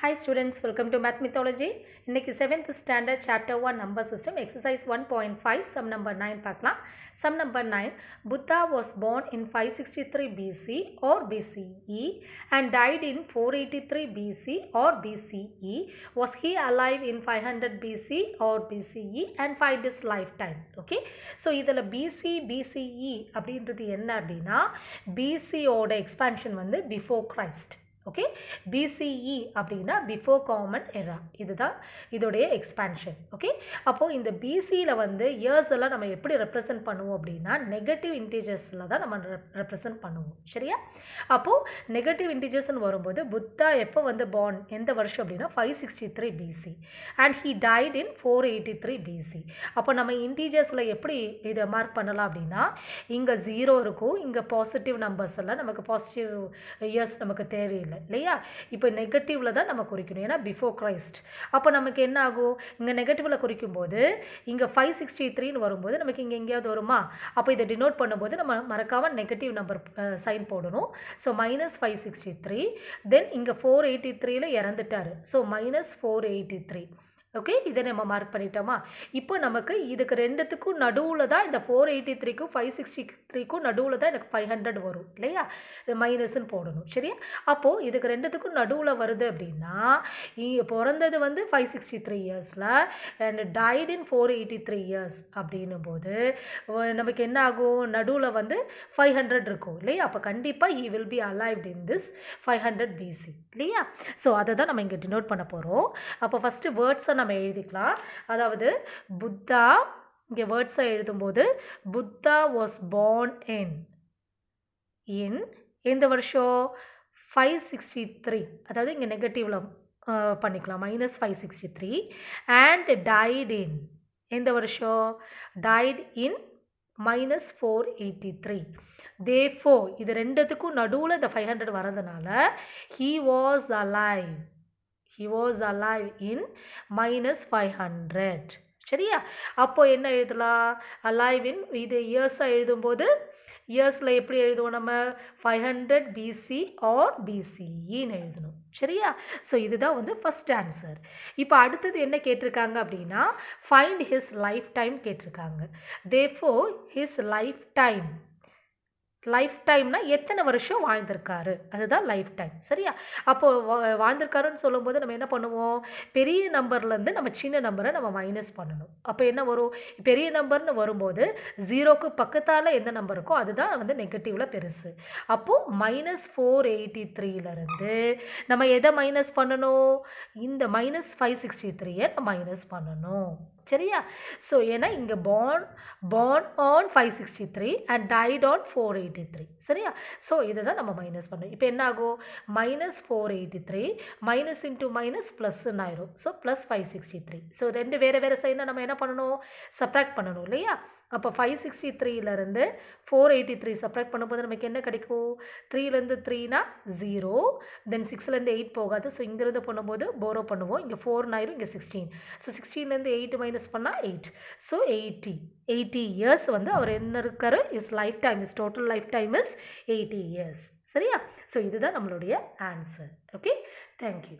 Hi students, welcome to Math Mythology. In the 7th standard, chapter 1 number system, exercise 1.5, sum number 9. Pakla. Sum number 9, Buddha was born in 563 BC or BCE and died in 483 BC or BCE. Was he alive in 500 BC or BCE and find his lifetime? Okay, so either BC, BCE, abdi into the end, BC or the expansion one before Christ. Okay BCE e அப்படின்னா before common era இதுதான் இதோடைய expansion okay அப்போது இந்த பிசியில் வந்து years எல்லாம் நம்ம எப்படி ரெப்ரசன்ட் பண்ணுவோம் அப்படின்னா நெகட்டிவ் இன்டீஜர்ஸில் தான் நம்ம ரெப்ரசன்ட் பண்ணுவோம் சரியா அப்போது நெகட்டிவ் இன்டீஜர்ஸ்னு வரும்போது புத்தா எப்போ வந்து பார்ன் எந்த வருஷம் அப்படின்னா five sixty three BC and he died in four eighty three BC அப்போ நம்ம இன்டீஜர்ஸில் எப்படி இதை மார்க் பண்ணலாம் அப்படின்னா இங்கே ஜீரோ இருக்கும் இங்கே பாசிட்டிவ் நம்பர்ஸ் எல்லாம் நமக்கு பாசிட்டிவ் இயர்ஸ் நமக்கு தேவையில்லை ஒன்று இல்லையா இப்போ நெகட்டிவில் தான் நம்ம குறிக்கணும் ஏன்னா பிஃபோர் கிரைஸ்ட் அப்போ நமக்கு என்ன ஆகும் இங்கே நெகட்டிவில் குறிக்கும் போது இங்கே ஃபைவ் சிக்ஸ்டி த்ரீன்னு வரும்போது நமக்கு இங்கே எங்கேயாவது வருமா அப்போ இதை டினோட் பண்ணும்போது நம்ம மறக்காமல் நெகட்டிவ் நம்பர் சைன் போடணும் so minus five sixty three then இங்கே ஃபோர் எயிட்டி த்ரீயில் இறந்துட்டார் so minus four eighty three okay இதை நம்ம மார்க் பண்ணிட்டோமா இப்போ நமக்கு இதுக்கு ரெண்டுத்துக்கும் நடுவில் தான் இந்த ஃபோர் எயிட்டி த்ரீக்கும் ஃபைவ் சிக்ஸ்டி த்ரீக்கும் நடுவில் தான் எனக்கு ஃபைவ் ஹண்ட்ரட் வரும் இல்லையா இது மைனஸ்ன்னு போடணும் சரியா அப்போது இதுக்கு ரெண்டுத்துக்கும் நடுவில் வருது அப்படின்னா பிறந்தது வந்து ஃபைவ் சிக்ஸ்டி த்ரீ இயர்ஸில் and died in four eighty three years அப்படின்னும் போது நமக்கு என்ன ஆகும் நடுவில் வந்து ஃபைவ் ஹண்ட்ரட் இருக்கும் இல்லையா அப்போ கண்டிப்பாக he will be alive in this five hundred BC இல்லையா ஸோ அதை தான் நம்ம இங்கே டினோட் பண்ண போகிறோம் அப்போ ஃபஸ்ட்டு வேர்ட்ஸை நம்ம நம்ம எழுதிக்கலாம் அதாவது புத்தா இங்கே வேர்ட்ஸை எழுதும்போது Buddha was born in in எந்த வருஷம் ஃபைவ் சிக்ஸ்டி த்ரீ அதாவது இங்கே நெகட்டிவில் பண்ணிக்கலாம் minus five sixty three and died in எந்த வருஷம் died in minus four eighty three therefore இது ரெண்டுத்துக்கும் நடுவில் இந்த ஃபைவ் ஹண்ட்ரட் வரதுனால he was alive he was alive in minus five hundred சரியா அப்போது என்ன எழுதலாம் அலைவ் இன் இது இயர்ஸாக எழுதும்போது இயர்ஸில் எப்படி எழுதுவோம் நம்ம ஃபைவ் ஹண்ட்ரட் பிசி ஆர் பிசிஇன்னு எழுதணும் சரியா ஸோ இதுதான் வந்து ஃபஸ்ட் ஆன்சர் இப்போ அடுத்தது என்ன கேட்டிருக்காங்க அப்படின்னா ஃபைண்ட் ஹிஸ் லைஃப் டைம் கேட்டிருக்காங்க therefore his life time life டைம்னா எத்தனை வருஷம் வாழ்ந்திருக்காரு அதுதான் லைஃப் டைம் சரியா அப்போது வாழ்ந்திருக்காருன்னு சொல்லும்போது நம்ம என்ன பண்ணுவோம் பெரிய நம்பர்லேருந்து நம்ம சின்ன நம்பரை நம்ம மைனஸ் பண்ணணும் அப்போ என்ன வரும் பெரிய நம்பர்னு வரும்போது ஜீரோக்கு பக்கத்தால் எந்த நம்பர் இருக்கோ அதுதான் வந்து நெகட்டிவில் பெருசு அப்போது மைனஸ் ஃபோர் எயிட்டி த்ரீலேருந்து நம்ம எதை மைனஸ் பண்ணணும் இந்த மைனஸ் ஃபைவ் சிக்ஸ்டி த்ரீயை மைனஸ் பண்ணணும் சரியா ஸோ ஏன்னா இங்கே born born on five sixty three and died on four eighty three சரியா ஸோ இதை தான் நம்ம மைனஸ் பண்ணோம் இப்போ என்ன ஆகும் minus four eighty three minus into minus ப்ளஸ்ன்னு ஆயிரும் so plus five sixty three so ரெண்டு வேறு வேறு சைடில் நம்ம என்ன பண்ணணும் சப்ராக்ட் பண்ணணும் இல்லையா அப்போ ஃபைவ் சிக்ஸ்டி த்ரீலேருந்து ஃபோர் எயிட்டி த்ரீ செப்ரேட் பண்ணும்போது நமக்கு என்ன கிடைக்கும் த்ரீலேருந்து த்ரீனா ஜீரோ தென் சிக்ஸ்லேருந்து எயிட் போகாது ஸோ இங்கேருந்து பண்ணும்போது போரோ பண்ணுவோம் இங்கே ஃபோர் நாயிரும் இங்கே சிக்ஸ்டீன் ஸோ சிக்ஸ்டீன்லேருந்து எயிட் மைனஸ் பண்ணால் eight so eighty eighty years வந்து அவர் என்ன இருக்கார் is life time is total life time is eighty years சரியா ஸோ இதுதான் நம்மளுடைய ஆன்சர் ஓகே தேங்க்யூ